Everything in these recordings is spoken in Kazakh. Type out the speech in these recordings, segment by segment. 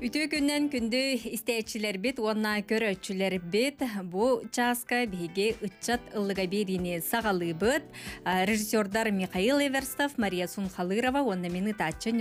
Үтө күннән күнді истәчілер бит, онна көрөтчілер бит. Бу часка беге ытчат ылыга беріне сағалы бит. Режиссердар Михаил Эверстов, Мария Сунхалырова, онна мені татча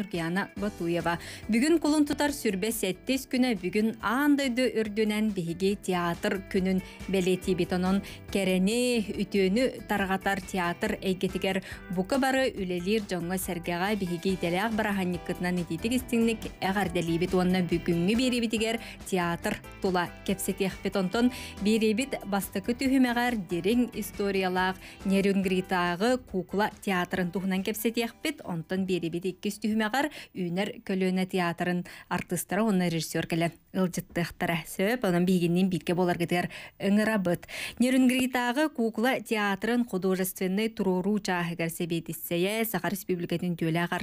Батуева. Бүгін кулын тутар сүрбе сәттес күні бүгін андайды үрдінен беге театр күнін бәлеті бетонон кәрәне үтөні тарғатар театр әйгетігер бұқы бары үлелер жоңы сәргеға беге дәләғ бараханник кытнан ететік істіңнік әғардәлі бет онна бүгүнгү биэрибитигер театр тула кепсетех бетонтон биэрибит бастакы түһүмәгәр дериң историялаах нерюнгритагы кукла театрын туһунан кепсетиэхпит онтон биэрибит иккис түһүмәгәр үнер көлөнө театрын артыстара уна режиссер келе ылжыттыахтара сөп онон биигиннин битке боларгытыгар ыңырабыт нерюнгритагы кукла театрын художественный туруру чааһыгар себейтиссее саха республикатын төләах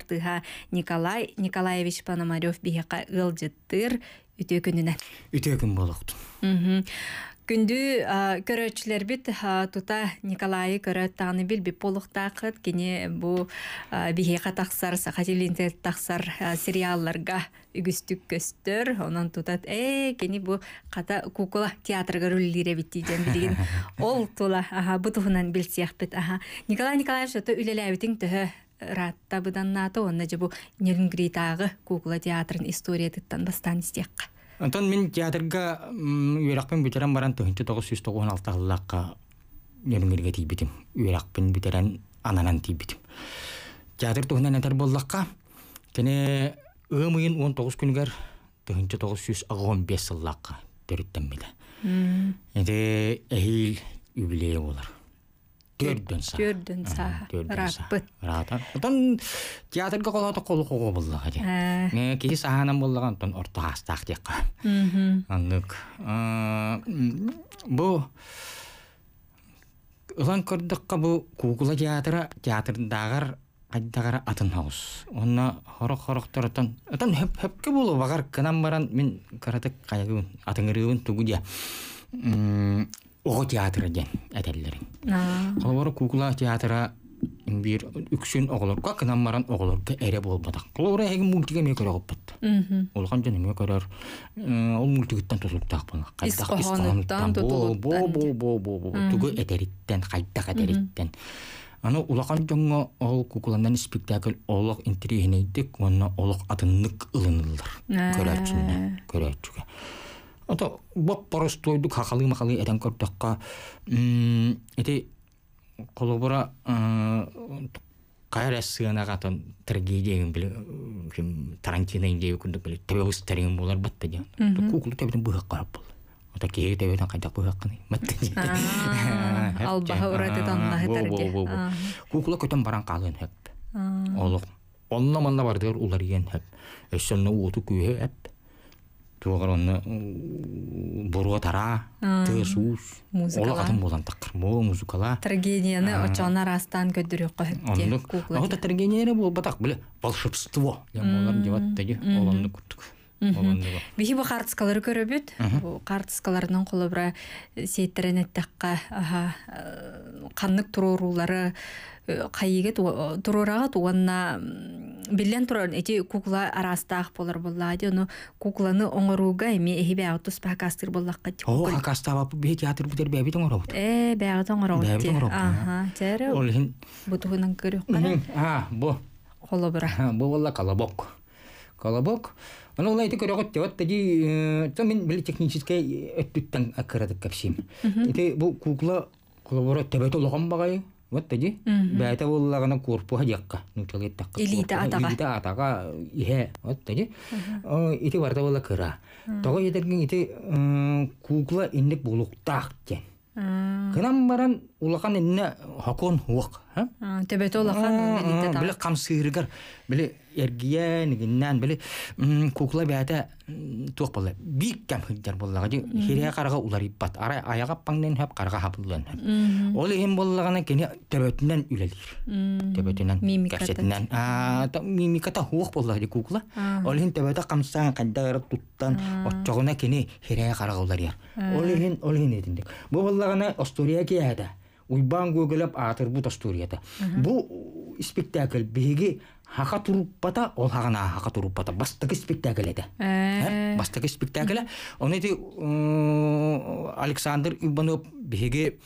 николай николаевич пономарев биһеқа ылжыт аттыр үтө күнүнө үтө күн болоктун күндү көрөчүлербит тута николай көрө тааны билбип болуктаакыт кини бу бихи катаксар сахатилинте таксар сериалларга үгүстүк көстөр онон тутат э кини бу ката кукла театрга руллиребит тийден билигин ол тула аха бутугунан билсиякпит аха николай николаевич ото үлелебитиң төһө ратта быданнаата онна же бу нелингритагы кукла театрын история тыттан бастан истекка Антон мен театрга үйрақпен бүтерән баран 1916 жыллакка нелингриге тийбитим. үйрақпен бүтерән ананан тийбитим. Театр туһунан әтер боллакка тене өмүйін 19 күнгәр 1915 жыллакка төрүттән биле. Эде эһил юбилей болар. Төрдүн саа. Төрдүн саа. Раппыт. Ратар. Тон театрга колото колу кого булла э. Не тон орто хастак декка. Э, Аннык. Бу Улан бұл Google театры театрдағар қайдағара атын хаус. баран мен оғы театры ден әтәллерін. Қолбары кукла театра бир үксен оғылырға кынаммаран оғылырға әре болбадақ. Қолбары әген мультиге ме көрі ғыппатты. Олған және ме көрер, ол мультигіттен тұсылыптақ бұны. Қайдақ исқоныттан тұтылыптан. Бо, бо, бо, бо, түгі әтериттен, қайдақ әтериттен. Аны улақан жоңы ол кукуландан спектакль олық интригенейдік, оны олық атыннық ылынылыр. Көрәрчінне, көрәрчіге. Ото бок порос тойду хахалы махалы Әді қолу Эти колобора э, кайра сыынагатын трагедияң биле ким Тарантино инде күндүк биле тебеус тарин болар батты дия. Кукул тебин быхак карап бол. Ота кеге Ал баран қалын Онна манна туогар онно буруга тара тыыс уус олак атын болан таккыр мо музыкала трагедияны очоона растан көдүрүк ота трагедияны бул батак биле волшебство ямолар дебаттеги олонну күттүк Бихи бу картскалары көрөбүт. Бу картскаларынан колобра сейттеренеттакка аха каннык туруу рулары хайигет э, турурагат уанна биллен туран эти кукла арастақ болар булла ди кукланы оңоруга эми эхи бэагтус бакастыр буллакка ти о акастабапы бе театр бутер бэби Бұл э ол хин а колобок колобок э, технический э, кукла Вот тади, бәйті болылағына көрпу хадиаққа, нүчалет таққа. Илита атаға. Илита атаға, ihe, вот тади. Ити барда бола кыра. ити кукла болуқтақ баран инне Білі эргия нигиннән биле кукла бәтә тук булды. Бик кем хиҗар булдыга ди. Хирия карга улар иппат. арай аяга паңдан һәп карга хапылдан. Ол һәм булдыганы кене төбәтеннән үлелер. Төбәтеннән, кәсәтеннән. А, то мимиката хук булды ди кукла. Ол һәм төбәтә камсан кадәр туттан, отчогына кене хирия карга улар яр. Ол һәм ол һәм дидек. Бу булдыганы Астурия кияда. Уйбан гөгелеп атыр бу Астурияда. Бу спектакль биге хака туруппата ол хагана хака туруппата бастыгы спектакль эде бастыгы спектакль оны ти александр иванов биһиги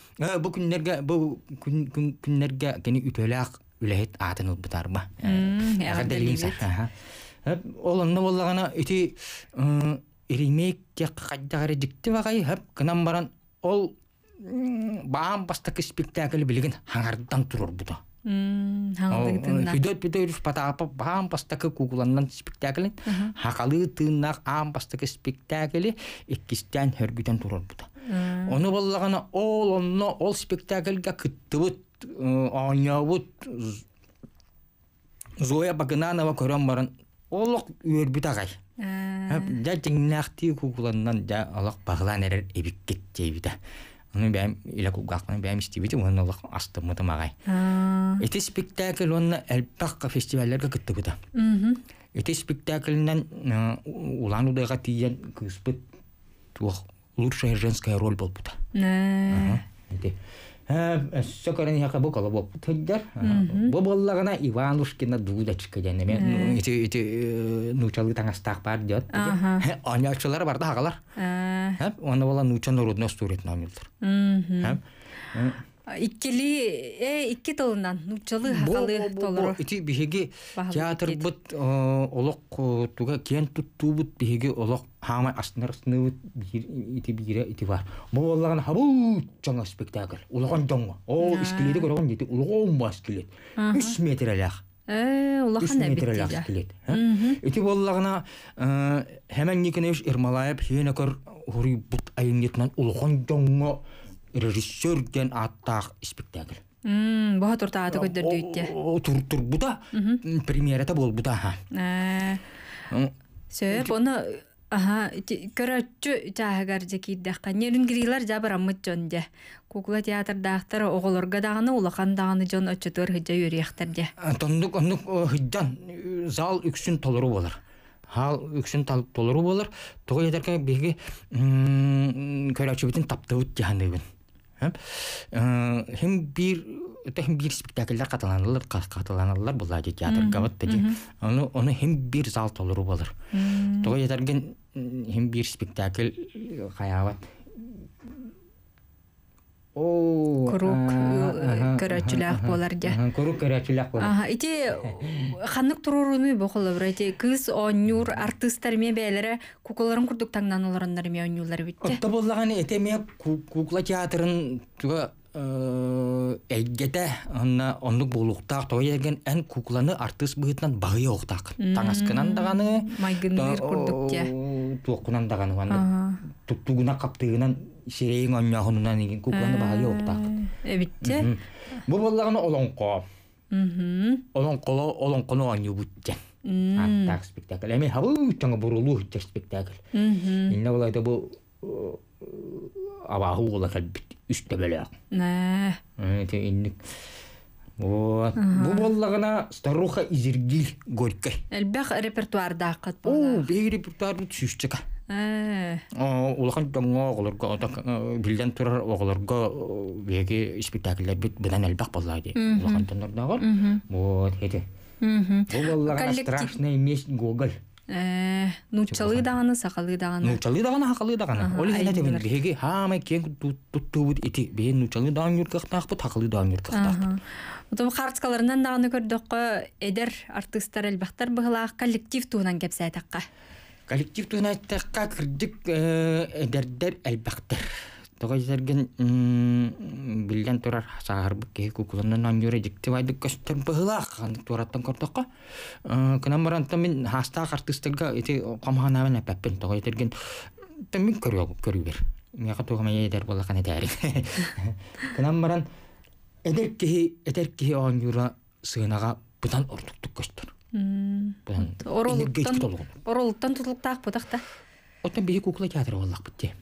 бу күннерге бу күннерге кени үтөлөк үлэхит атын утбутарба ол онно боллагана ити иримейк тек кайдагары дикти багай хеп кынан баран ол баам бастык спектакль билигин хаңардан турурбута Хүйдөт бөдөрүф спектаклин хакалы аампастакы спектакли иккистен хөргүтен Оны боллагана ол онно ол спектакльга кыттыбыт э, Зоя Багананова көрөн барын. олок үйөрбүт агай. Жа жа ну бәм илек угақны бәм истибити уны лах асты мыты магай. Эти спектакль уны әлпаққа фестивальләргә китте бута. Эти спектакльнән улан удайга тиен кыспыт лучшая женская роль был бута. Сокарен яка бу колобок тыддар. Бу боллагана Иванушкина дудочка дене. Эти эти нучалы таңастак бар диот. Аня чылар бар да хагалар. Хәп, иккили э икки толунан учалы халы толору ити биһиги театр бут олок кен биһиги олок ити бире бар бу оллаган жаңа спектакль жоңго о искиледи көрөгөн келет үч метр Ити боллагына режиссер ден аттақ спектакль бұға тұрта аты көддер дүйітте тұр тұр бұда премьерата бол бұда э, сөй бұны аха көрөччү жаагар жекиддакка жабыр аммыт жон же кукла театрдаактар оголорго даганы улакан даганы жон очотор хыжа үрияктар же э, тондук ондук э, хыжан зал үксүн толуру болор хал үксүн толуру болор тугу этерке биги көрөчүбүтүн таптыбыт жаныбын Хем э, бир это хем бир спектакльләр каталанылар, каталанылар була ди театр кабат Аны аны бир зал толуру бир спектакль э, Курук көрөчүлэх боларга. Курук көрөчүлэх болор Аха, ити ханык туруруны бохолла бир ити кыз онюр артисттер ме бээлере куклаларын курдук таңдан оларындар ме онюрлар битте. Отта боллаган эте кукла театрын туга әйгете онна ондук болуктак тоо деген эн кукланы артист быытынан багы октак. Таңаскынан даганы майгындыр курдук же туоккунан дагануан туттугуна каптыгынан сирейин онньохунунан иген кукуаны баале уктаак эбитте бу боллаган олоңко олоңколо олоңкону оньюбуттен аттаак спектакль эми хабыттаңа бурулуу хитте спектакль инне булайда бу абаахуу була кэлбит үстө бөлөк инник Вот. Бу боллагана старуха изергил горькой. Элбах репертуарда акыт болла. О, бей репертуарын түшчүк. Э. Улахан тоңго оголорго атак э, билден турар оголорго э, беги спектакльдер бит бидан элбах болла ди. Улахан тоңдордагы. Вот эти. Мм. Бу боллагана страшный месть Гоголь. Э, нучалы даганы сакалы Ну нучалы даганы сакалы даганы ол эле дебин хеги хаама кен туттубут ити бе нучалы даган юркактакпы такылы даган юркактакпы Утум хартскаларынан нагыны көрдөккө эдер артисттер элбахтар быгылаах коллектив туунан кепсәйтакка. Коллектив туунан тәкка кирдик э, эдердер элбахтар. Тогай зерген билген турар сагар бке кукуланнан ам юре дикте вайдык көстөр быгылаах аны тураттан көрдөккө. Кынан мен хаста артисттерге эти камхана менен пеппен тогай зерген тэмин көрүп көрүп бер. Мен хатуга мен эдер болакан эдер. Кынан баран эдеркеһи эдеркеһи оон юра сыынаға бұдан ордуктук көстөр оролуттан тутулуктаах бутакта оттан биһи кукла театры те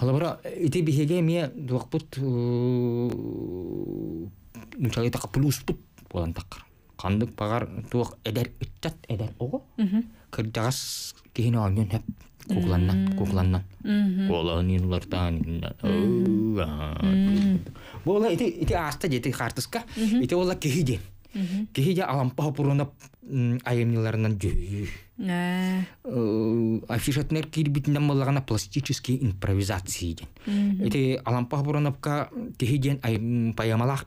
халабара ити биһиге мие дуакбыт нучалитака плюспут болантаккар кандык багар туак эдер ыттат эдер ого кырдагас кукланнан кукланнан оланилартан бола ити ити аста жети хартыска ола пластический импровизация. ден ити алампа хопурунапка кехиден паямалах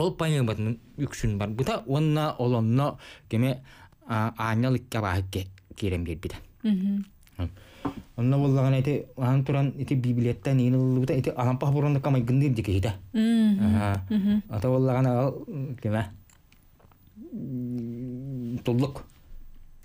ол поэматын үксүн бар бута онна олонно кеме аанялыкка баакке онно боллаган эти анан туран эти библиеттен ини ыллыбыта эти алампах буроннукка майгынды дикейде ата боллаган ал кеме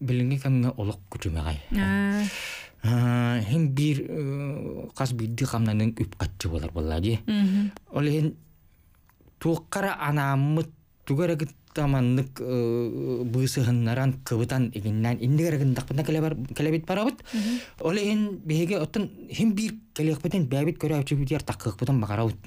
билинге кемге олок күтүмегай хим бир э, кас бидди камнанын үп катчы болар боллади ол эн тууккара анааммыт тугарагыт таманнык э, бысыһыннаран кыбытан игиннән индигәрген дакпына келәбер келәбит барабыт. ол ин беге оттан хим бир келәкпетен бәбит көрәүчү бидер таккык бүтән багарабыт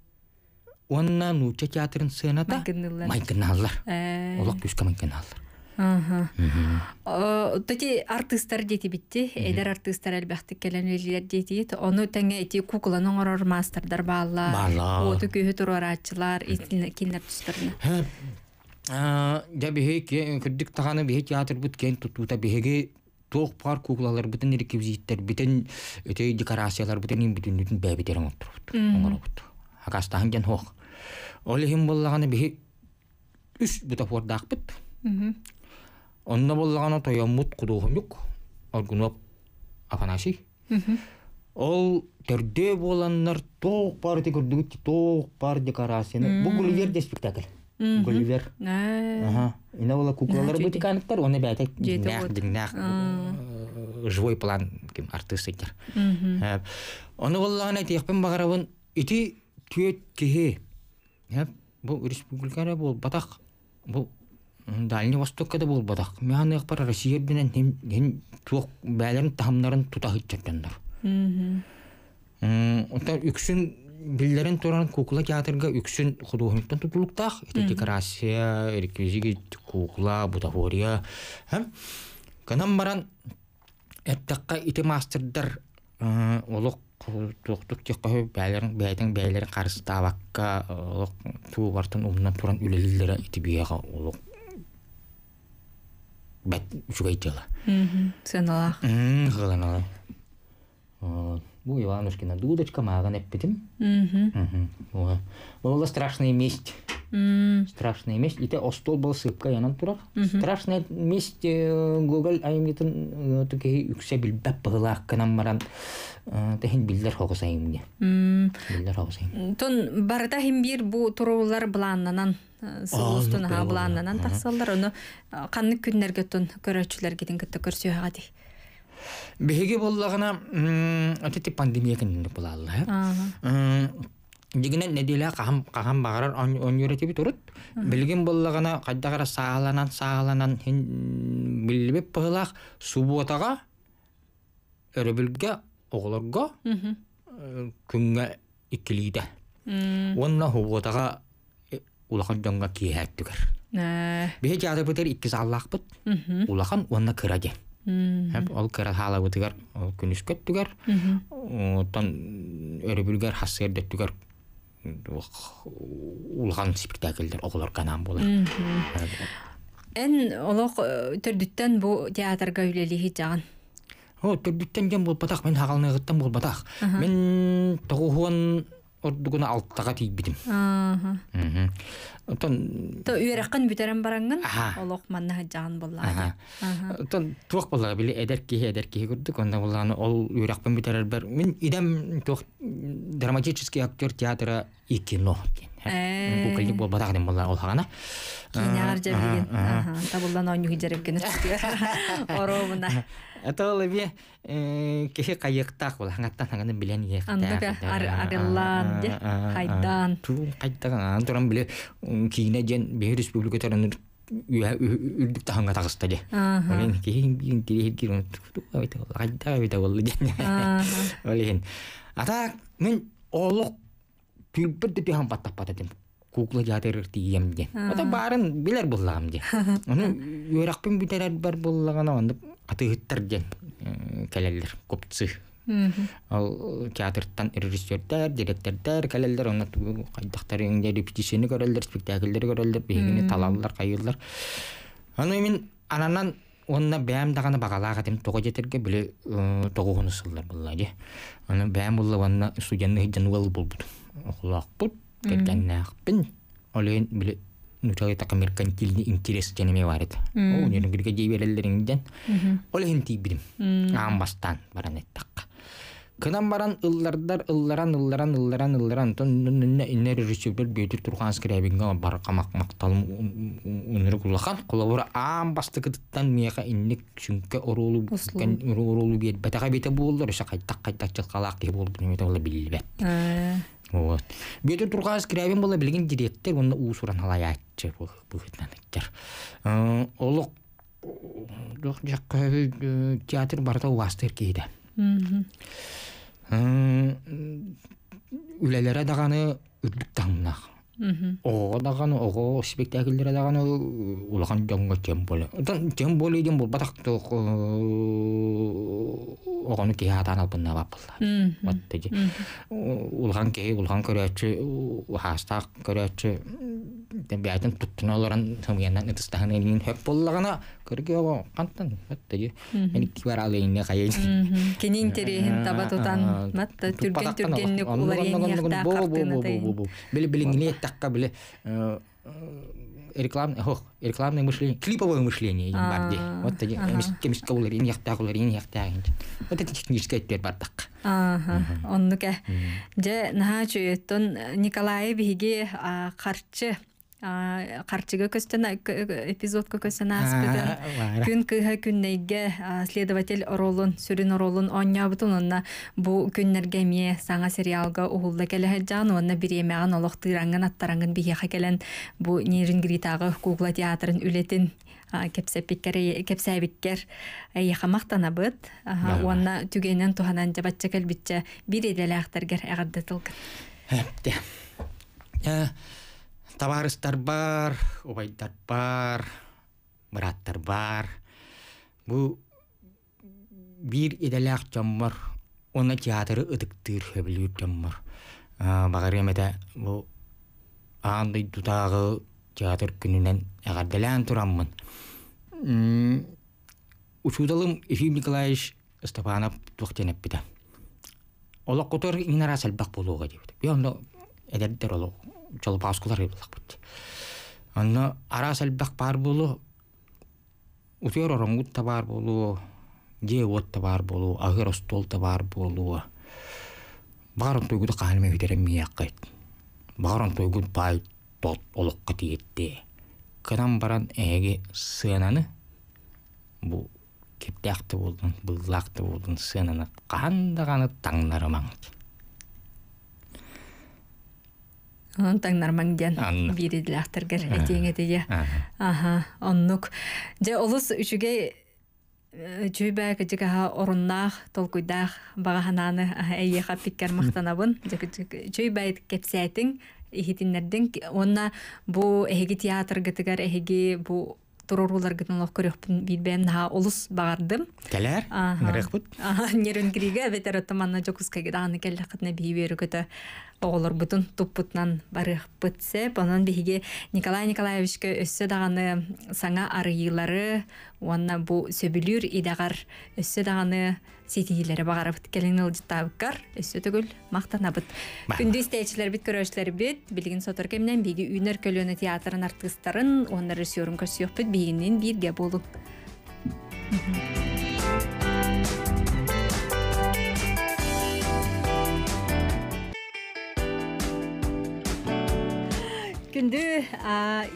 онна нуча театрын сценада майканаллар олақ күшке майканаллар Тати артыстар дети битти, эдер артыстар әлбәхті кәләнелер дети, оны тәңе эти кукланың орор мастердар баалла, оты көйі тұрор атчылар, кинлер түстірні. Жа бихе күрдік тағаны бихе театр бұт кен тұтута бихеге тоқ пар куклалар бұтын реквизиттер, бұтын декорациялар бұтын бүтін бүтін бәбітерін отырып, оңыр отырып. Агастаһын ген хоқ ол хим боллаганы биһи үс бута фордаакпыт онна боллаганы тояммут кудуухумюк оргунуап афанасий ол түрде боланнар тоқ парды көрдүгүт тоох пар декорацияны бу гулливерде спектакль гулливер ина ола куклалар бытыканыктар оны бәте дигнах живой план кем артист этер оны боллаган айтыякпен бағарауын, ити түйет кихи бул республикада болбатак бул дальний востокка да болбатак мяны акпар россия менен хем туок бээлерин тамдарын тутахытчаттандар отар үксін биллерин туран кукла театрга үксүн художниктен тутулуктах это декорация реквизит кукла бутафория канам баран эттакка ити мастердар э, олок туктук туохтук тиэххэ бээлэрин бээтин бээлэрин карыстаабакка туу бартын умнан туран үлэлилэрэ итибиэҕэ олок бэт үчүгэйтиэла сыаналаах хыаланала Бу Иванушкина дудочка маған әппетім. Бұл страшная месть. Страшная месть. Ите остол был сыпка янан турак. Страшная месть Google э, айымдетін э, түкей үксе білбәп бұғылақ кынан маран э, тәхін білдер хоғысайым Билдер Білдер им. Тон барыта хим бир бұ тұрулар бұланнанан сылыстын бұланнанан тақсалдар. Оны қанны күннерге тон көрәчілер кетін кітті көрсеуға дейді. Беге боллагына атыты пандемия кенне булалла. Дигенен не дилә кахам кахам багарар он йөрәте бит урут. Билген боллагына кайдагара сагаланан сагаланан хин билбеп пылак субутага өрөбүлгө э, күнгө икилиде. Онна хубутага э, улахан э. икки Улахан онна Әп ол кәрі хала өтігер, ол күніс көттігер, оттан өрібілгер, хасыр деттігер, улған спектакльдер оғылар канам болар. Ән олық э, түрдіттен бұл театрға үлелі жағын? О, түрдіттен ген бұл батақ, мен хағалны ғыттан бұл батақ. Мен тұғуын ордугуна алттага тийбитим тон то үйреккан бүтерен баранган олох манна хаджаган болла тон туох болла били эдер кихи эдер кихи курдук онда булланы ол үйрекпен бүтерер бар мен идем туох драматический актер театра и кино кукольник э. бол батак дем болла ол хагана киняр жерген табылдан онюхи жерепкенер оробуна Это леви кеше кайыктак ул аңаттан аңаны билен ек. Анда арыллан хайдан. Ту кайттаган антурам биле кийне ден бе республика үрдүк тагыста кийин Ата мен олук түлпүр деп хан баттаппата дем. кукла жатыр тиемде Ата барын билер буллагам де. Аны битерер бар буллагана атыгыттар диэн кэлэллер купцы ал театртан режиссердер директордер кэлэллер оны кайдактар эңде репетицияны көрөлдөр спектакльдер көрөлдөр биһигини талаллар кайыллар аны мен ананан онна бәм даганы бағалаға дим тога жетерге биле тога хунусуллар булла же аны бәм булла ванна студентный жануал булбут окулак бут кеткеннак nutoy takamir kancilni interes jeneme warit o nyen ngirge jibe lellerin jen ole hinti ambastan баран ыллардар ылларан ылларан ылларан ылларан тоннунна иннер рүчүбүр бөтүр турган скрябинге бар камак макталым унур кулахан кулабура аам басты кыттан мияка инник чүнкө оролу кен оролу бет батага бете болдор шакайта кайта чылкалак Вот. Бөтө тургас кирәбен бола билген директор уны у алай халаячы бу бүхетнәнәктер. Э, Олук жоқ жаққа э, театр барда уастыр кейді. Э, Үлелері дағаны үрдік таңнақ. Оо даган ого спектакльдер даган ол улахан жоңго тем боле дан чем боле дим бол батак ток огону кеге атана бунна баппылла вот теги улхан кеге улхан көрөчү хастак көрөчү бәтін тұттын оларын сомияннан ытыстаһын элин хөп боллагына көрге ого кантан баттыгы мен кибар таба түрген реклам хох рекламный мышление клиповое мышление барди вот таги кемиске улар ин яқта Картига көстен эпизод көкөсен аспыды. Күн кү һәр следователь ролын, сүрен ролын аңа бутынна бу күннәргә мие саңа сериалга уулда келә һәҗан, аны бире мәгән алыктыранган аттарынган бие хакелен бу Нерингри тагы Кугла театрын үлетен кепсә пикер, кепсә биткер әйе хамактана бит. Аңа түгәнен туһанан дәбәтчә келбитчә битчә дә лахтар гәр әгъдәтылкын. Хәптә. табарыстар бар убайдар бар быраттар бар бу бир иделяк жоммор оны театры ыдыктыр хөбүлүп жоммор багаремете бу аандай дутагы театр күнүнен әгарделән тураммын учудалым Ефим Николаевич Степанов тухтенеп бите. Олоқ котор инара сәлбәк болуға дебет. Бе онда әдәддер олоқ чолупаскулар ыйбыллакпыт анна арас элбэх бар болу бар болу же от та бар болу агыр бар баар болуу баарын тойгуду каалме битерем мияккайт баарын тойгуд бай тот олокка тиетти кынан баран эге сыананы бу кептеакты болдун быллаакты болдун сыананы кандаганы таңнарымаңыт онтан нарман диэн бииридилаахтаргар этиэҥэтие аха оннук же олус үчүгэй э, Чүйбә кәҗек ха орыннах толкуйдах багаһананы әйе хаппиккер мактанабын. Чүйбә кепсәтең ихитиннәрдән онна бу эһиги театр гытыгар эһиги бу турурулар гытын лох көрөппүн билбен ха олус багардым. Келер? Ага. Нерек Ага, Нерен криге ветер отманна жокускага даны келле кытна бийберү көтө оголорбутун барық барыахпытсе анан биһиги николай николаевичке өссө даганы саңа арыйылары уанна бу сөбүлүр идагар өссө даганы ситиилере багарабыт келин ылжытаабыккар өссө түгүл мактанабыт күндү истээчилербит көрөөчүлербит билигин сотор кемнен биги үнөр көлөнө театрын артистарын уонна режиссерын көрсүөхпүт бигинин бирге болу күндү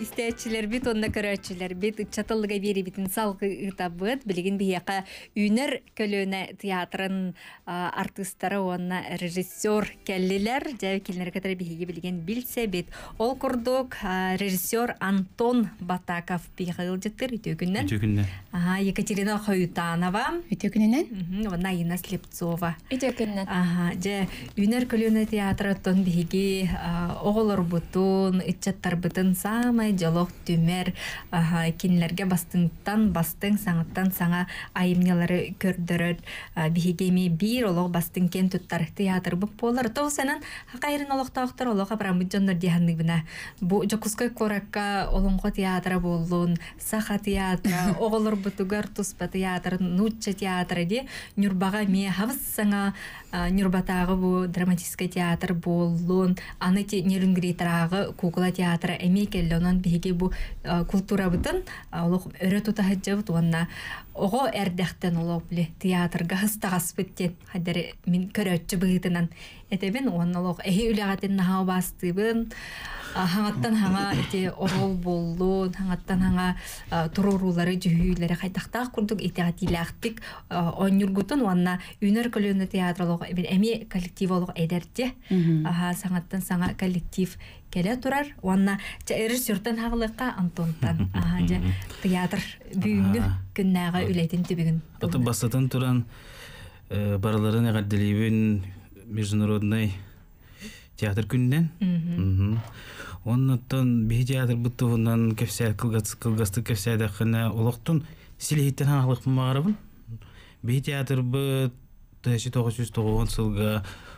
истечилер бит онна көрөчүлөр бит чатылыга бери битин салгы ытабыт билигин бияка үнер көлөнө театрын артисттары онна режиссер келлилер жай келнер кетер биги билген билсе бит ол курдук режиссер Антон Батаков бигыл жеттер үтөгүннөн Екатерина Хоютанова үтөгүннөн онна Инна Слепцова үтөгүннөн аа же үнер көлөнө театрытон биги оголор бутун чаттарбытын самай жолох түмер кинилерге бастыңтан бастың саңыттан саңа айымнелары көрдөрөт бихигеми бир олог бастың кен туттар театр бук болар то сенен хакайрын олохтаохтор олох абрамы жоннор диһаннык бина бу жокускай коракка олонго театра боллун саха театр оголор бутугар туспа театр нутча театра ди нюрбага ме саңа нюрбатағы бу драматический театр боллун аны те нерүнгритарагы кукла театра эми келлонон культура бұтын культурабытын олох өрө жауды, онына. Ого эрдәхтен улы мен театрга хыстагаспыттен хәдәре мин көрәтче быгытынан этебен оннолог эһи үләгәтен наһа бастыбын хаңаттан хаңа эти орол боллу хаңаттан хаңа турурулары җөһүләре кайтактак курдук итәгатиләхтик онюргутун ванна үнер көлөнө театролог эми коллективолог эдерте аха саңаттан саңа коллектив келе турар уанна чаэрир сүртэн хаглыкка антонтан аха же театр бүгүнгү күннага үлетин түбүгүн аты басатын туран э, барыларын эгаддилибин международный театр күннен оннуттан би театр буттугунан кепсе кылгасты кепседахына улоктун силииттен хаглыкмаарыбын бии театр быт тысяча тоғыз жүз тоғыз сылга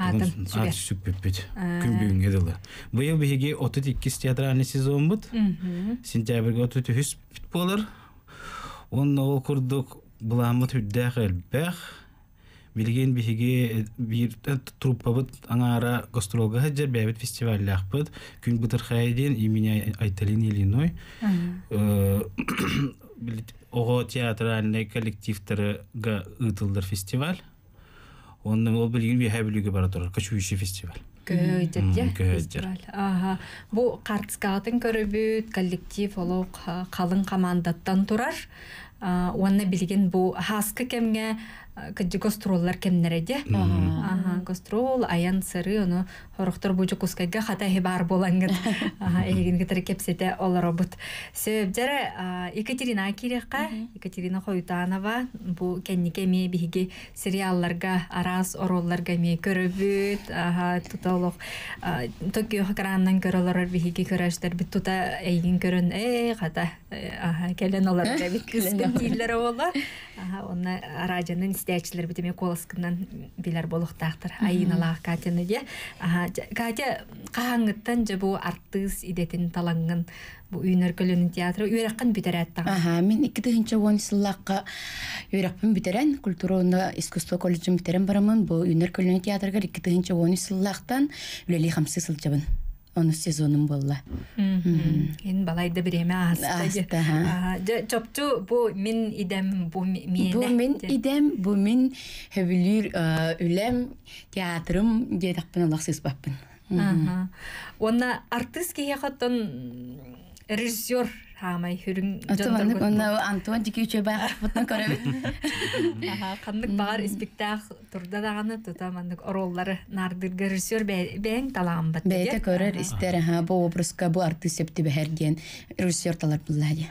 атын сүгер аты сүп беппет ә. күнбүйүңе быйыл биһиги отут иккис театр анесиз омбут сентябрьге отут үс бит болар он ол курдук буламыт үддэх элбэх билген биһиги э, бир э, труппабыт аңара гастролга хаджар бәбит и айталин ильиной э, ого театральный коллективтерга ытылдыр фестиваль онун ол билигин білуге бара турар кочующий фестиваль көйдөт же фестиваль ага бұл картскаатын көрөбүт коллектив қалың калың командаттан турар оны билигин бұл хаскы кемге кэдди костроллар кеннэрэ дэ. Аха, аян сыры, оно хорохтор буджу кускэгэ хата хибар болангэт. Аха, эгэгэн гэтэр кэпсэдэ олар обыт. Екатерина Акирэхка, Екатерина Хойтанова, бу кэнни кэмэ бэгэгэ сэриалларгэ араас оролларгэ мэ кэрэбэд, аха, тута олог, токи хэкэрэнэн кэрэлэрэр бэгэгэ кэрэштэр тута эйгэн кэрэн кэрэн хата кэрэн кэрэн кэрэн бит истячилер битеме колоскынан билер болуктактыр айыналаах катяны де катя кахаңыттан же бу артыс идетин талангын бу үйінер көлінің театры бітер битерәттан аха мен икки тыгынча он сыллакка үйрөкпүн битерен культурно искусство колледжин битерен барамын бу үйнөр көлөнүн театрга икки тыгынча он сыллактан үлели хамсы сылжабын оны сезоным болла. Ин балайды биреме аста. Чопту бу мин идем бу мен. Бу мин идем бу мин хевлюр үлем театрым дедакпын алаксыз баппын. Онна артист кие хаттан режиссер Хамай хүрүн жондор гон. Ну Антон дики үчө бай футна көрөбү. Аха, кандык баар спектакль турда роллары режиссер бу бу артист режиссер талар булды.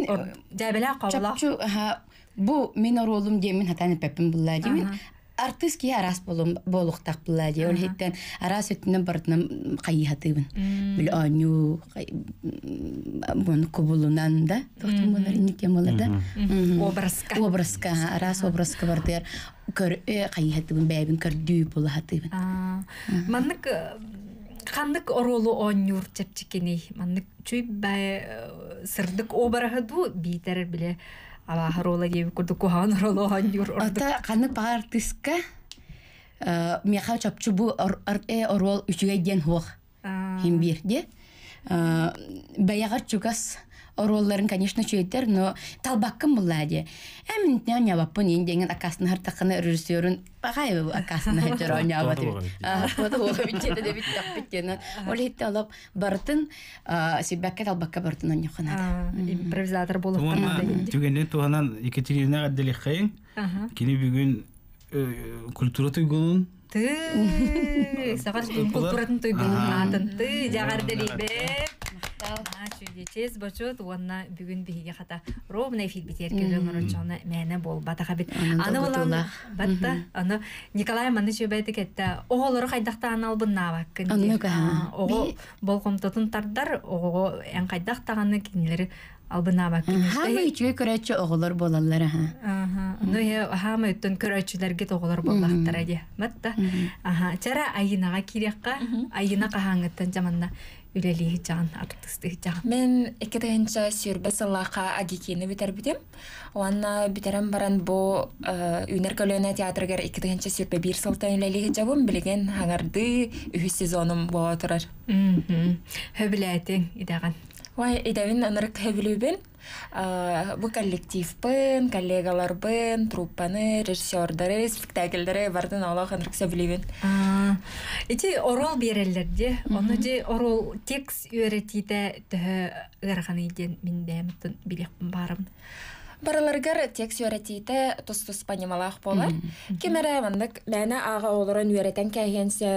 Э, бу мен жабела кабала. мен хатаны булды. артыс ки арас болум болуктак була ол хеттен арас үтүнө бардын кайыхатыбын бул аню мон кубулунан да тохтун болар да арас көр э, бэбин маннык э, оролу онюр чепчикени маннык чүй бай э, сырдык обарахаду битер биле абааһар ола диэби курдук куһаан оролооһон юр ордук баар тыска орол үчүгэ чугас оролларын конечно чөйттер но талбаккын булла әде әмин нянябаппын ин деген акасын артакына режиссерын агай акасын хәтер ойнябат ол хитте алып бартын сибәккә талбакка бартын оньяханада импровизатор булып түгеннен туганан екатерина гадделихаин кине бүгүн э, культура туйгунун ты саған культуратын туйгунун атын ты жагар делибе сал наши дечес бочот вонна бүгүн биге хата ровный эфир битер келген урчаны мени бол батага бит аны улан батта аны николай маны чөбәйди кетте оголору кайдакта аналбына ба кин аны ка ого болгом тотун тардар ого эн кайдакта аны албына ба кин хамы үчүгө көрөчү оголор болалар аха ну я хамы үтүн көрөчүлөргө оголор боллахтар ади батта аха чара айынага кирекка айына кахаңыттан жаманна үлелии жаан артыстык жаан мен экедегенче сүрбе сыллака агикини битербитим уанна битерем баран бу үнер көлөөнө театргер экедегенче сүрбе бир сылтан үлелии жабым билеген аңарды үһү сезоным боло турар хөбилеэтиң идаган вай идавин ынырык хөбилүүбен бұл э, коллективпін коллегаларбын труппаны режиссердары спектакльдары бардын олох анрыкса билебин эти орол берелер де ону же орол текст үйретиде төһө мен мен миндеэмтын билеппин барым барыларгар текст үйрәтейте тустус понималах болар. Кемере вандык бәне аға олырын үйрәтен кәйгенсе.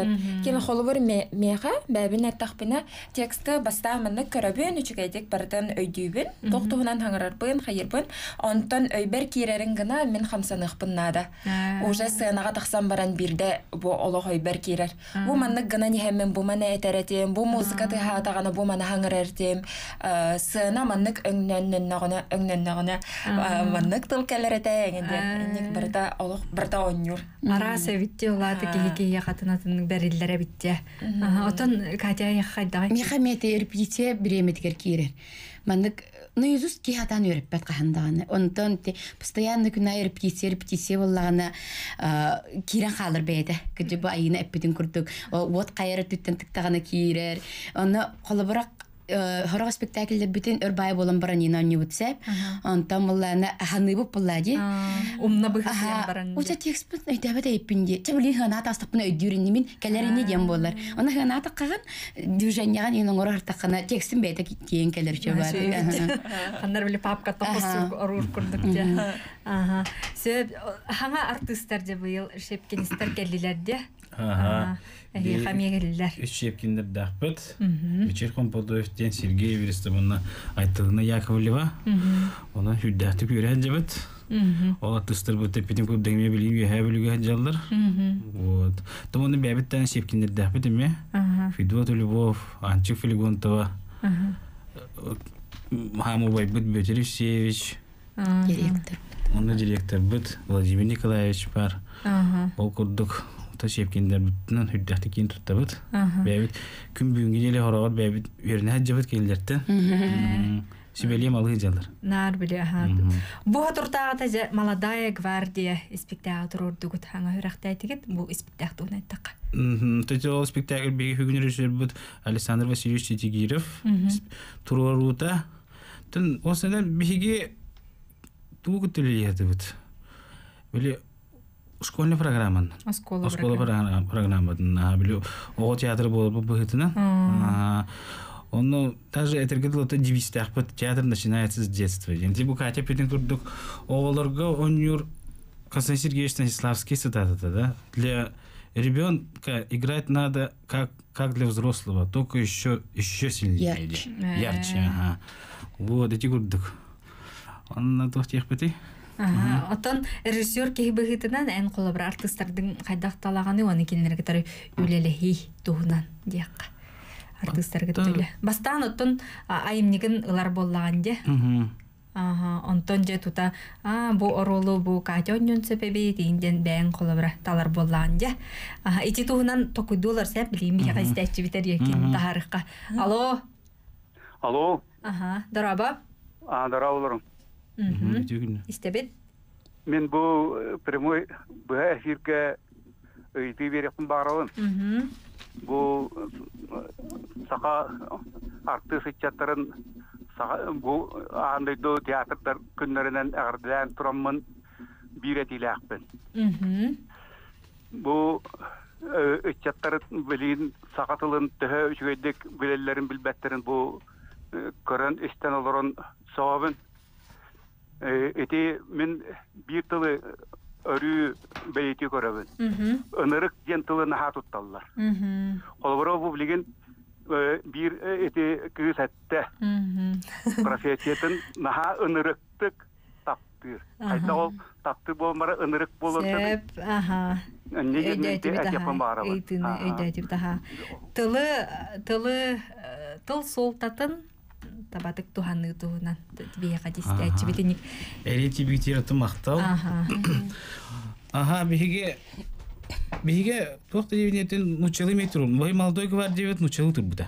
Кеме холыбыр меха бәбин әттақпына тексты баста мындык көрөбүн үчүгәйдик бардын өйдүйбүн, тоқтуһунан таңырарбын, хайырбын. Онтон өйбер кирерин гына мен хамсаныхпын нада. Ә. Уже сынага тахсан баран бирде бу оло өйбер кирер. Ә. Бу мандык гына нихеммен бу мана әтәрәтем, бу музыка ә. тыха тагана бу мана хаңырартем. Сына мандык өңнәннәгәнә, өңнәннәгәнә маннык тыл кэлэрэтэ эңэдэ энник барыта олох барыта оннюр арасы битте улаты кихикия хатынатынның бәрилләре битте отон катя яхайдага михамет эрпите бреметтер кирер маннык ну изус кихатан өреппет кахандаганы онтон ти постоянно күнә эрпите эрпите буллагана кирен халыр бәйде күдү бу айына эппетин курдук вот кайра түттен тиктагана кирер Аны колобурак Э, хорого спектакльде бүтін үрбай болан бара нина не бутсе. Он там была на бу пладе. Умна бы хан бара. У текст тех спут на тебя да епинди. Тебе ли хана та стопна дюрин немин келери не дем болар. Она хана та каган дюжения ган ино гора та хана тех сим Ханнар били папка то посу рур курдук те. Ага. Се хана артистер де был шепкинистер келилер де. Ага. Үш жепкиндеп дақпыт. Вечер ден Сергей Верестовна айтылына Яковлева. Она хүддәтіп үйрән жебет. Ол атыстыр бұл тепетін көп дәңме білген үйе білуге жалдар. Вот. Там оны бәбіттен жепкиндеп дақпыт еме. Федот Любов, Анчик Филигонтова. Хаму Байбыт Бетер Евсеевич. Директор. Оны директор Быт Владимир Николаевич бар. Ол күрдік тачепкендербүттүнөн хүддяхты кийин туттабыт бэбит күн бүгүнгү желе хорогор бэбит үөрүнэ хаджабыт келилерттен Сибелия малы жалар. Нар биле ха. Бу хатуртага та молодая гвардия спектакль урдугут ханга хүрәхтә тигит бу спектакль уна тақ. Мм, тәҗәл спектакль беге хүгүн режиссер бут Александр Васильевич Тигиров. Турурута. Тен осенә беге тугы теле ятыбыт. Биле Школьный а а программа. Оскола программа. программа. Биле ого театр болып быгытына. А, он ну, даже это говорил, это девистах, театр начинается с детства. Енді бұл Катя петін тұрдық, он юр Константин Сергеевич Станиславский цитата, да? Для ребенка играть надо как, как для взрослого, только еще, еще сильнее. Ярче. Э. Ярче, ага. Вот, эти гурдык. Он на тех пяти. Отон режиссер кеһибыһытынан эн қолабыр артыстардың хайдақталағаны оны келінерге тары үлелехи туһунан диякка. Артыстарга төле. Бастан оттон айымнигин ылар боллаган де. Ага, онтон же тута а бу оролу бу катённун себеби дейден бәйен қолабыр талар боллаган де. Ага, ити туһунан токуйдулар сәп билим бияга истәчи битер якин тарихка. Алло. Алло. Ага, дараба. А, дарабаларым истебит мен бұл э, прямой бұға эфирге үйті э, беретін барауын бұл э, сақа арты сычаттарын бұл андайдо театрдар күннерінен әғірділән тұрамын бирәтиләқпін бұл ычаттарын білейін сағатылын төхө үшгейдік білелерін білбәттерін бұл көрөн істен олорун соғабын эти мен бир тылы өрү бейти көрөбүн ынырык диэн тылы наха тутталлар холборо бу бир эти кыыс этте профететин наха ынырыктык таптыр кайта ол таптыр болмара ынырык болор тылы тыл солтатын табатык туханы туһунан бияка дисте ачыбитиник элити битираты мактал ага биге биге туохта дебинетин нучалы метрун мой молодой гвардия бет нучалы турбута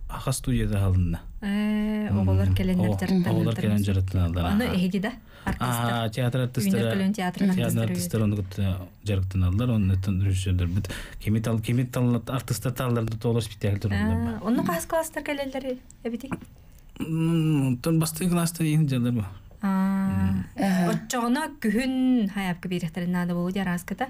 аха студияда халынна. Оголар келендердер. Оголар келендердер алдына. Аны да артисттер. театр артисттер. Театр артисттер оны кытта жарыктан алдылар. Ә, оны режиссерлер ал артисттер талларды толы спектакль турында. Оны класстар келендер Тон Отчоғына күхін хаяпкы беректер нады болу дер аскыта.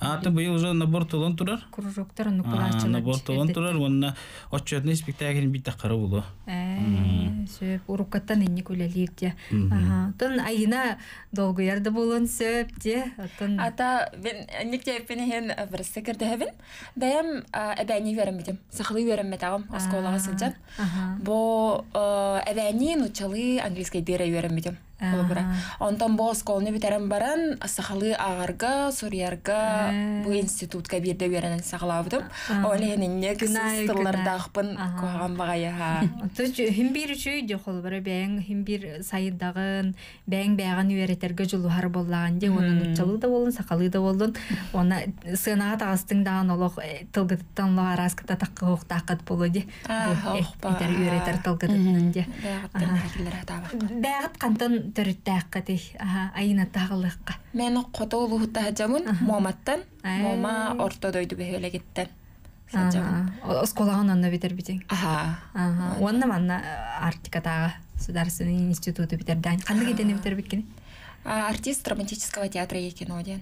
Аты бұйы уже набор толон турар? Курруктар, нукулачылар. Набор толон турар, онна отчетный спектаклин бит тақыры болу. Сөп, уруккаттан инне көлелер де. Тын айына долгуярды болон сөп де. Ата, бен некте әппені хен бірісі кірді әбін. Дәйім әбәні верім бедім. Сақылы верім бедім, осколаға сылжан. Бо әбәні нучалы английский дері верім бедім. Ага. Онтан бос колны битерен баран сахалы агарга, сурьярга ә. бу институтка бирде берен сахалавдым. Оленинне кыстыларда ахпын коган багая ха. Туч хим бир чүй де хол бара бәң хим бир сайдагын бәң бәгән үеретерге жолуар боллаган де оның чылы да болын сахалы да болын. Она сынага тагыстың да аналог э, тылгыттан ла раскыта такка ухтакыт болу де. Бу этер үеретер тылгытын де. Бәгәт кантын дей ти айынатаагылыкка мен кото улуутта сажабын моматтан мома ортодойду бехелегиттен осколаган онно битер битен оны манна артика тага государственный институты битер дань кандык этени битер биккени артист драматического театра екен ол ден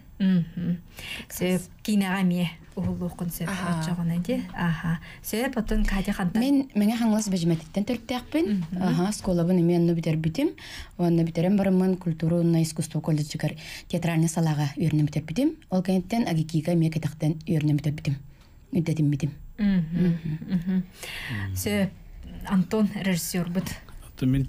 сөп кинаға ме улуқын сөп жоғынан де аха сөп отын кәде ханта мен мене хаңлас бәжімәтеттен төліктәқпін аха сколабын мен нөбітер бітім оны бітерем барымын культурно искусство колледжігер театральный салаға үйренем бітер бітім ол кенеттен агикига ме кетақтен үйренем бітер бітім үддетім бітім сөп антон режиссер бұд мен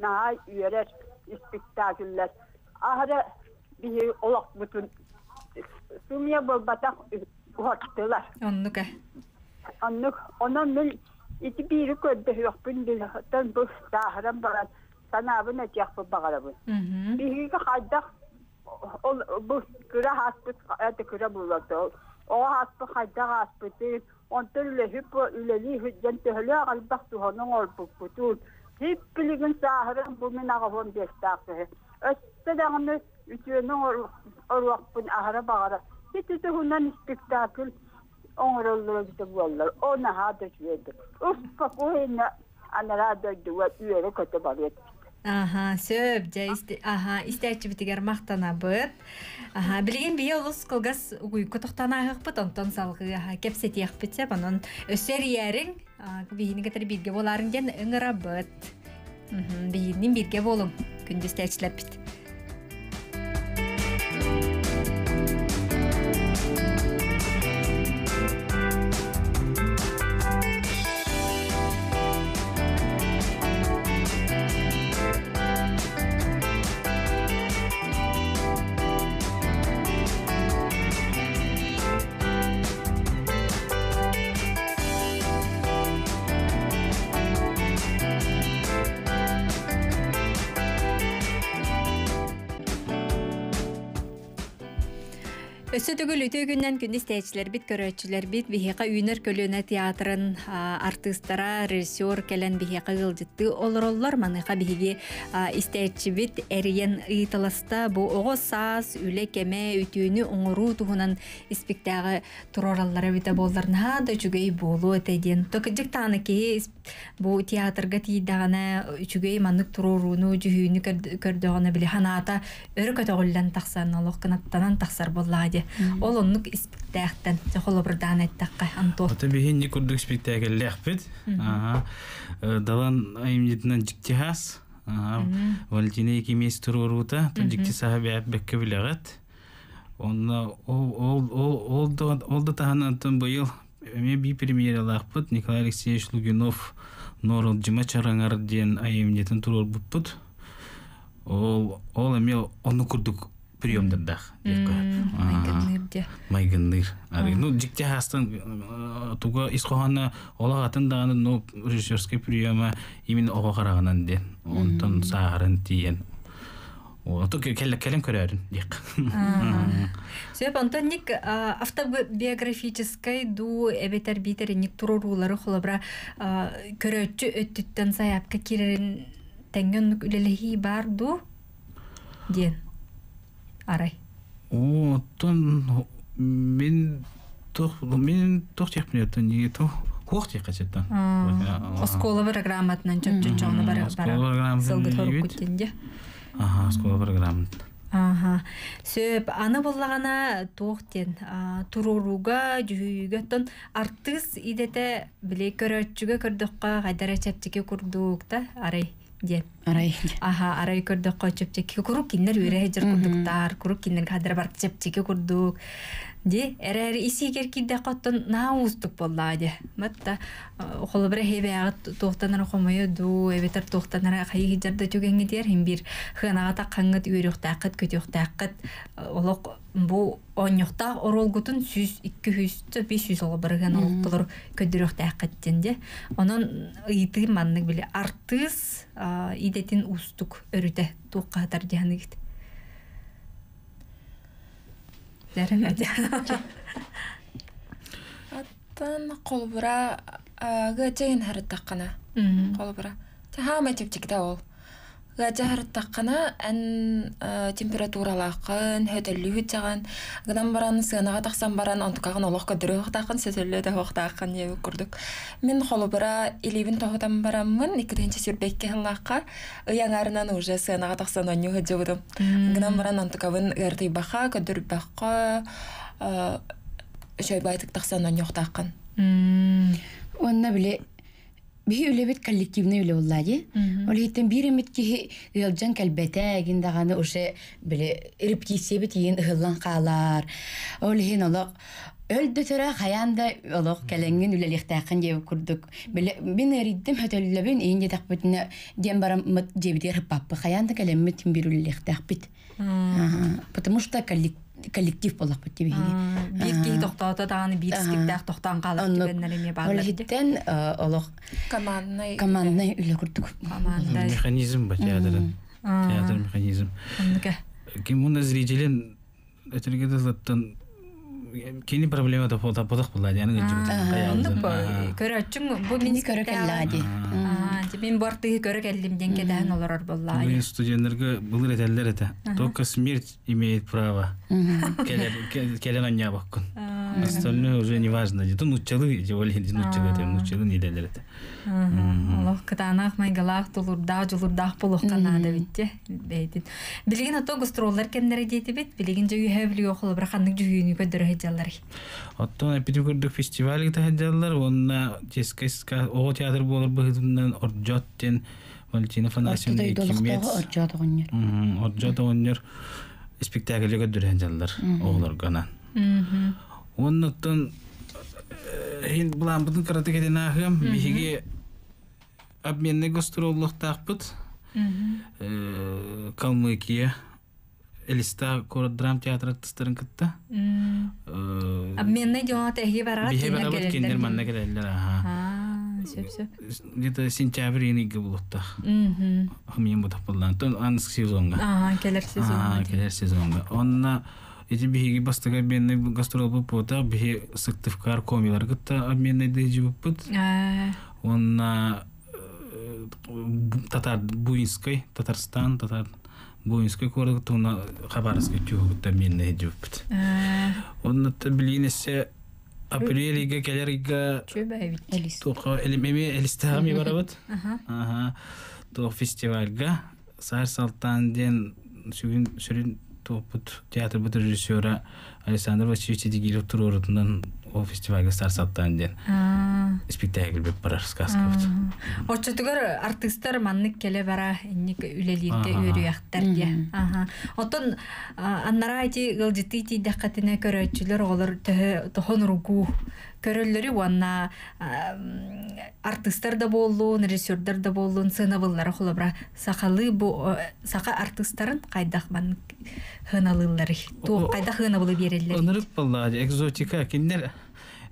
naha üyerer istikdagüller. Ahara bihi olak bütün Sümya bu batak uharttılar. Onluk eh. Onluk. Onun ben iti biri ködde yok. Ben bilhatan bu baran. Sana ne bu bu. Bihi ki bu O Hep bilgin sahırın bu min ağabon beştahsı. Ötte dağını ütüyenin orvakbın ahara bağara. Hiç Аха, сөб джа, аха, истяч бі тигар мақтана быт. Аха, билиген би, ұлз, қылгаз, ұй, кутуқтана айхы быт, онтон салғы, аха, кепсетиях быт сяб, онон, өсер ярын, ага, би, негатар бирге боларын, ген, ұңыра бит. Би, негатар бирге болын, күндө истяч бит. үтө гүннән күндә стейчләр бит көрәчләр бит бихәка үйнәр көлөнә театрын артистлара, режиссёр кәлән бихәка гылҗытты олроллар маныха бихиге стейч бит әриен итласта бу огысаз үле кәмә үтүне уңыру тугынан спектакль тураралларга бит абылдар нәһә дә чугай булу әйтәдән. Төкәҗек таны ки бу театрга тийдәгәнә чугай маннык туроруну җыһыны кердәгәнә биле ханата өрөкә тәгәллән тахсар нәлох кынаттан тахсар ол э, далан имнитинан жиктихас валентина кимес туруруута жикти бекке билегет онна ол ол ол таханантын быйыл эме би премьералаахпыт николай алексеевич лугинов норыл жыма ол ол эме приемдардаах майгыннырде майгынныр ну дикте хастан э, туга искохана олагатын даганы ну режиссерский приема именно ого караганан ден онтон саарын тиен Оту келлек келем көрәрін, дек. себеп онтон ник автобиографическай ду эбетер бейтер ник тұрурулары холобра көрәтчі өттүттөн саяпка керерін тәңген үлеліхи бар ду ден арай оттон мен мен тох чепмин оттон неге то кох чека чета оскола программатынан чөп чөчөну бара бара сылгы торуп ага аха оскола программа Аха. Сөп аны боллагана тохтен туруруга жүйүгө тон артыс идете биле көрөчүгө көрдөккө кайдара чептике курдук да арай. дие арай аха арай көрдө кочуп те кикуру кинлер үрэ жер кутуктар куру кинлер кадыр бар чеп чеке курдук ди эрэр иси керки де коттон наустук болла ди матта э, холы бир хебе ага тохтанар хомоё ду эветер тохтанар хайи хай чөгенге дир хим бир хана ата кангыт үрөк тақыт көтөк тақыт э, олоқ бу онньохтаах оролгутун сүз икки хүстө би сүз олобарыган олуктолор көдүрөхтаах каттенде онон ыйты маннык биле артыс идетин устук аттан колбура харыттаккана колбура хаама ол ладяхараттаққана ән э, температуралақын хөтөллүһүт жаган гынан баран сыанага тахсан баран онтукаган олох көдөрөхтакын сөтөллө да хоктакын ие көрдүк мен холубара илибин тохутан бараммын иккитинчи сүрбекке хыллакка ыяңарынан уже сыанага тахсан онню хөдебудум гынан баран онтукабын ыртыйбаха көдөрбакка э, шөйбайтык тахсан оннюхтакын онна биле Би үлебит коллективны үле уллади. Ол бир бири митки ялжан калбата гинда гана оше биле ирптисе бит ен ылган калар. Ол ен олог, өлді төрө хаянда улуг келенген үлелекта якын деп курдук. Биле мен ириттем хөтөлөбен ен де ден барам мит дебидер папп хаянда келем мит бир үлелекта тахбит. Потому что коллектив коллектив боллақ бұт тебе биркей тоқтаута тағаны бирскиттақ тоқтан қалып дебеннереме бағылар олеттен э. э, олоқ командный командный үлі күрдік механизм ба театрын театр механизм кем онда зрителин өтіргеді заттан кени проблема да болдақ болады яны көрәчүң бу мини көрәкеллади Мен барты көрөк элдим дегенге дә ан олар булла. Мен студенттерге бул ретәлләр әйтә. Тока смерть имеет право. Келен келе нәбәк. остальное уже не важно деді нучалы жевали нучалы дем нучалы не делер это Аллах катанах майгалах тулурдах жулурдах полохкана да битте бейдит билигин ото гастроллар кемнере дейти бит билигин жөгі хәбілі оқылы бір хандық жүйені көдірі хеджалар оттон эпидемиологик фестиваль гита хеджалар онна тескеска ого театр болар быхыдымдан орджоттен Валентина Фанасьевна Кимец. Орджот оғынер. Орджот оғынер спектаклі көдірі хеджалар Мм. ғанан оннуттан хин э, бұланбытын карата кетен ахым биһиги обменный гастроллухтаахпыт э, калмыкия элиста город драм театра тыстарын кытта э, обменный дела тэхи барар бихи барар кендер манна келелер где-то сентябрь енеге болотта хмиен бутак болдан тон ан сезонга аа келер сезонга келер сезонга онна эти биһиги бастыга обменный гастрол буппута бихи сыктывкар комилар гытта обменный дейжи буппут онна э, татар буинской татарстан татар буинской кордык туна хабарыска тюгутта обменный дейжи онна таблинесе апрельге келерге тоқа элемеме элистагами барабыт ага то фестивальга сар салтан ден сүрін опыт театр бітіру режиссері александр васильевич тедигилевтің орнынан ол фестивальге старсаптан ден спектакль беп барар сказка очутугар артисттер манник келе бара инник үлелиитте үйрүяктар ди отон аннара айти гылдити ти даккатине көрөчүлөр олор тохон ругу көрөлөрү уанна артисттер да болун режиссердер да боллун сынабыллары холобра сахалы бу саха артисттарын кайдах ман хыналыллары ту кайда хынабылы береллер экзотика киндер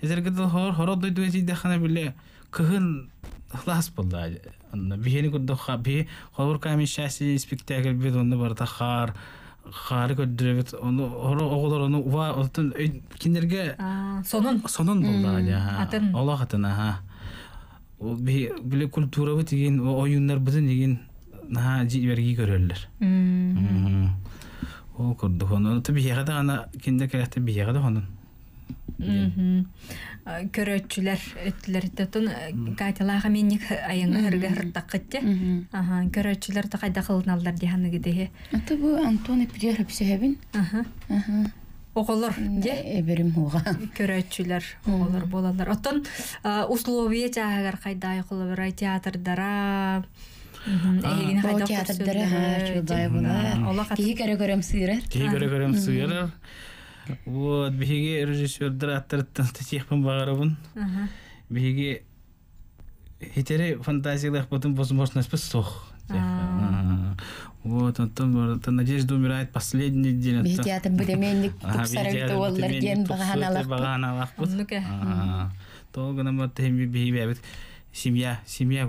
эзергедил хор хоро дой дуэзи дахана биле кыгын хлас болда анна бихени курдоха би хор ками шаси спектакль бит онны бар тахар хары көрдүрөбүт ону оро оголор ону уба отун киндерге сонун сонун болда атын олох атын аха биле культурабы тиген оюндар бүтүн деген наха жиберги көрөлөр ол көрдүк ону бияга да ана киндер керекте бияга да онун көрөтчүлөр өттүлөр тутун катилаха менник айыңы хөргө хырттаккытте аха көрөтчүлөр та кайда кылыналдар дианы кедеге ата бу антон и пьера Аһа. Аһа. оголор де э, эберим уга болалар отон условие жаагар кайда айкылы театрдара вот биһиги режиссердер аттарыттан техпен багарабын биһиги хитери фантазиялах потом возможность вот онтон надежда умирает последний день туксарыгты семья семья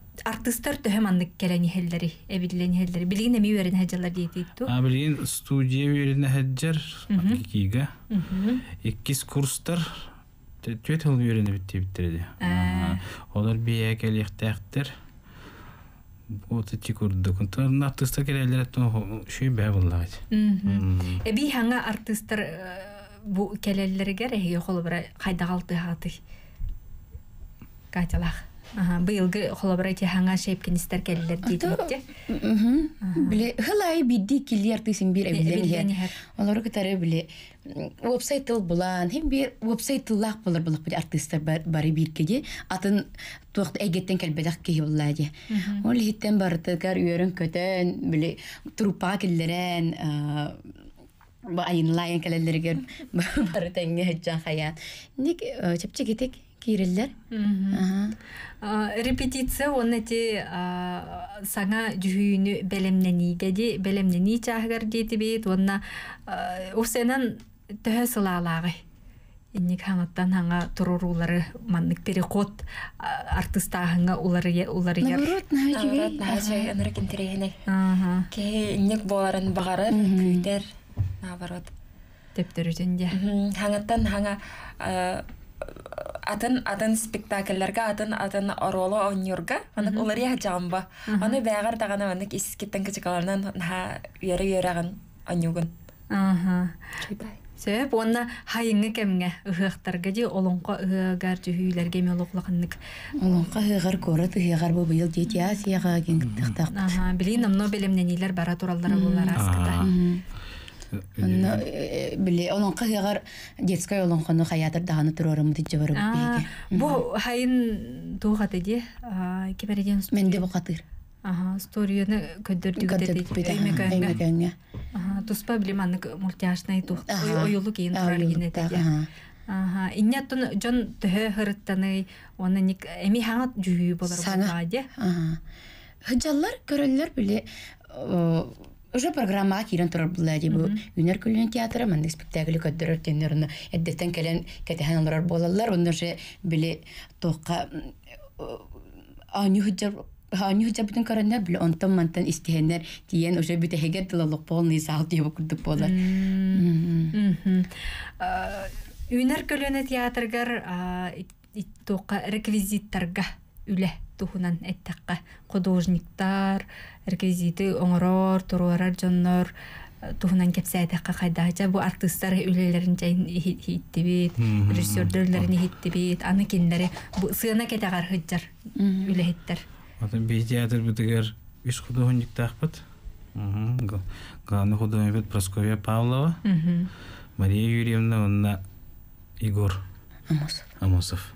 артистер төһөм аннык келени хеллери, эбиллени хеллери. Билгин эми берин хаҗалар диетитту. А билгин студия берин хаҗар киге. Иккис курстар төт ел берин битте биттерди. Олар бияк элехтәктер. Вот эти курды. Контор артистер келелер тон шүй бәбуллагач. Эби ханга артистер бу келеллергә рәхи холы бер кайда галты хаты. Катялах. Аха, быылгы коллаборация хаңа шейп кинистер келдер дейди. Мм. Биле, хылай бидди килер тисин бир эмелер. Алар кетере биле. Вебсайт тыл булан, хим бир вебсайт лак булыр булык бир артистлар бар бир кеге. Атын тохт эгеттен келбе дак кеге буллайди. Ол хиттен бар тегар үйөрүн биле, трупа келлерен, аа, айынлайын келлерге бар тенге хаян. Ник э, китек. кириллер репетиция оны те саңа жүхүйүнү белемненигеди белемнени чаагар диэтибит онна усенан төһө сылаалаагы инник хаңаттан хаңа турур улары маннык переход артыстаахыңа улары улары боларын багары күйдер наоборот деп төрүтүн хаңаттан хаңа атын атын спектакльдерге атын атын ороло оньюрга аны улария хаджамба аны бәгәр тагана аны искиттен кичкаларынан ха үере үерегән оньюгын аха Себеп онна хайыңы кемге ыһыахтарга де олонко ыһыагар жүһүйлерге ме олоқлахыннык. Олонко ыһыагар көрө ыһыагар бұл быйыл дети асияга гингтактак. Аха, билин намно белемненилер бара тураллары болар аскыта онно э, э, э, онон кыһыгар детская олонхону хаятыр даганы турорум диджебару бу хайын тугат эди киберден менде бу катыр Ага, историяны көдөрдүгүтэмекеңе. Ага, туспа мультяшный тух. Оюлу кийин турар гине теге. жон төһө хырыттаны, оны ник эми жүйү Ага. Хыжаллар биле уже программа кирен торблы ди бу үнер күлен театры мен спектакль көддөр тенерне эддетен келен кетен алар болалар онда же биле тоққа анюхджер анюхджер бүтүн каранна биле онтон мантан истегендер тиен уже бүтеге тылылык полный зал деп күрдүк болар үнер күлен театргар тоққа реквизиттарга үле туһунан әйттәккә кудужниктар, эркезиди оңорор, турулар җаннар э, туһунан кепсә әйттәккә кайдача бу артистлар үлеләрен җайын хитти бит, режиссёрларын хитти бит, аны киндәре бу сыйна кете гарҗыр үлеһеттер. Мәсәлән, без театр бит дигәр үз кудужник тахпат. бит Просковия Павлова. Мария Юрьевна, Игорь Амосов. Амосов.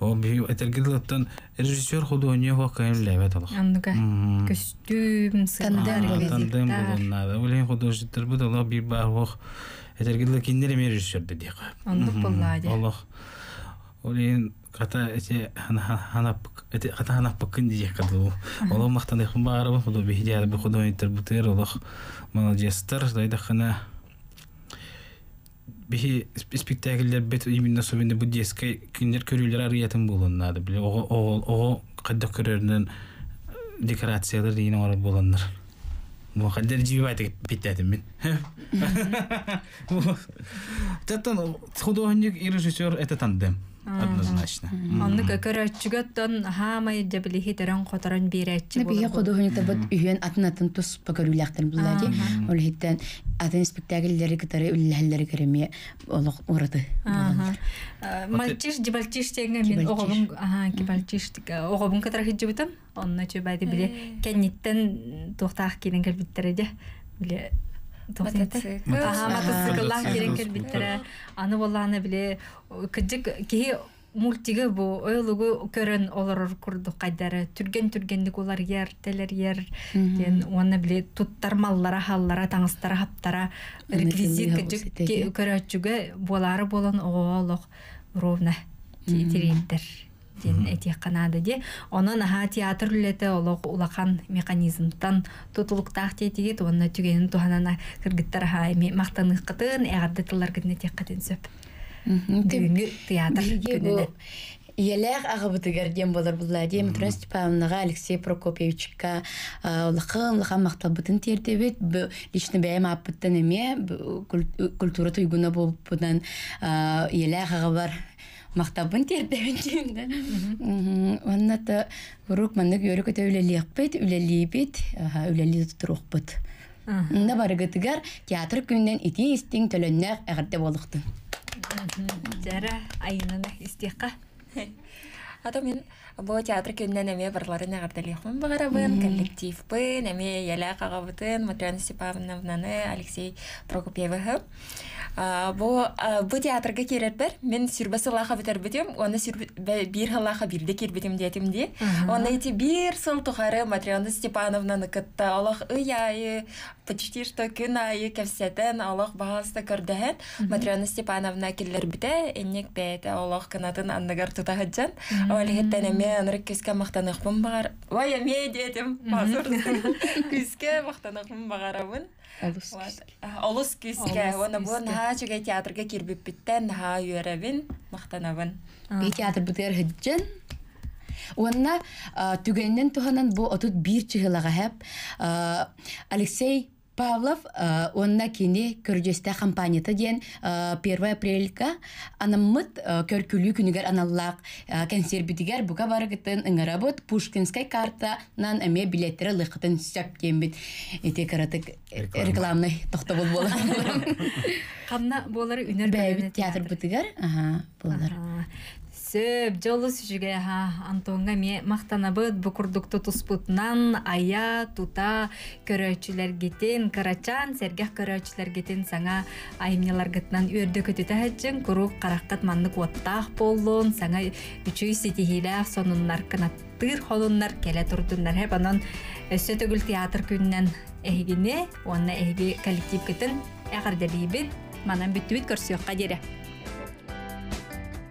Ол би этергилден режиссер художник вакыйм лебет алах. Анныка костюм, тандер, тандем булнады. Улен художниктер бу да би ме режиссер деди. Андык буллады. Аллах. Улен ката эти ханап эти ката ханап пакын дие каду. Ол мактан ихм худо би хидя би алах. Молодец, тар, хана бихи спектакльдер бет именно особенно буддийский киндер көрүлөр ариятын болоннады биле ого ого кадда көрөрнөн э, декорациялар дейин ора болоннор бу каддер жиби айта кетпетдим мен таттан художник и режиссер это тандем однозначно. Онны көкөрөчүгөттөн хаамай жабилихи терен которан бирэччи болду. Бие кодуһунта бут үйөн атнатын тус покорулактыр булады. Ол хиттен атын спектакльлери кытары үлләһәлләре кереме олуг урады. Мальчиш дебальчиш тегне мен огобун аха кибальчиш тика огобун кытары хиджибитем. Онна чөбәди биле э. кенниттен тохтах кинен келбиттереде. Биле мотоцикл мотоцикллах кирен келбиттере аны болланы биле кыджык кихи мультиги бу ойлугу көрөн олорор курдук кайдары түрген түргендик улар ер телер ер кен оны биле туттармаллара халлара таңыстара хаптара реквизит кыджык көрөчүгө болары болон оголох ровно терейдер ден этих де онон аха театр үлеті олог механизмтан тутулуктах тетиги туанна түгенін туханана кыргыттар аха эми мактаныккытын эгарды тыллар кытына сөп бүгүнкү театр Елек ағыбытыгар дем болар дем Алексей Прокопьевичка лықын лықын мақталбытын лично аппыттын культура туйгуна болып бар мақтабын тердебин дегенде онун ата урук маннык үйөрүк үлели бары театр ити болықты. Жара айынан Бұл театр күннен әме барларын агардалиахмын багарабын коллективпын әме яла кагабытын матрена степановнаны алексей прокопьевыхы бо бу театрга кирербер мен сүрбасылаха битербитим оны бир хылаха бирде кирбитим диэтим де, оны эти бир сыл тухары матрена степановнаны кытта олох ыяйы почти что күн айы кәпсәтен олох баһасты көрдәһен Матрена Степановна киллер бите эннек бәйте олох канатын аннагар тутаһаджан олихеттен эме анрык күскә мактаныкпын багар вай эме диетим мазур күскә мактаныкпын багарабын Олус күскә оны бу наһа чөгә театрга кирбип биттән наһа юрәбин мактанабын театр бутер хыджан Уанна түгеннен туһанан бу отут бир чыгылага Алексей Павлов э, онна кини көрдесте компанията ден 1 э, апрелька анаммыт э, көркүлүү күнүгер аналлак консербитигер буга барыгытын ыңарабыт Пушкинская картанан нан эме билеттери лыхытын сөп кембит. Эте каратык рекламный тохто бол бол. Камна болары үнөр театр бутыгар. Ага, болар сөп жолу жүге антонга ме мактанабыт букурдукту туспутунан ая тута кетин карачан сергех кетин саңа аймнеларгытынан үрдө көтүтахаджын курук караккат маннык уаттаах болун саңа үчүй ситихилаах сонуннар кынаттыр холуннар келе турдуннар эп анан өссө төгүл театр күннен эхигине эги эхиги коллективкетин эгардебийбит манан бүттүбүт көрсүөкка дере